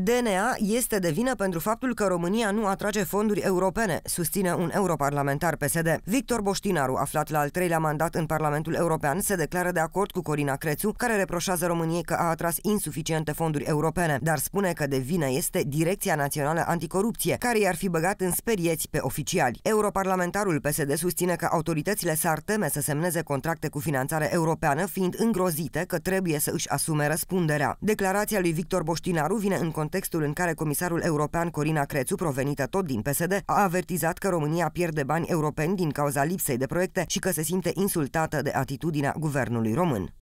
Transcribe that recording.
DNA este de vină pentru faptul că România nu atrage fonduri europene, susține un europarlamentar PSD. Victor Boștinaru, aflat la al treilea mandat în Parlamentul European, se declară de acord cu Corina Crețu, care reproșează României că a atras insuficiente fonduri europene, dar spune că de vină este Direcția Națională Anticorupție, care i-ar fi băgat în sperieți pe oficiali. Europarlamentarul PSD susține că autoritățile s-ar teme să semneze contracte cu finanțare europeană, fiind îngrozite că trebuie să își asume răspunderea. Declarația lui Victor Boștinaru vine în contra contextul în care comisarul european Corina Crețu, provenită tot din PSD, a avertizat că România pierde bani europeni din cauza lipsei de proiecte și că se simte insultată de atitudinea guvernului român.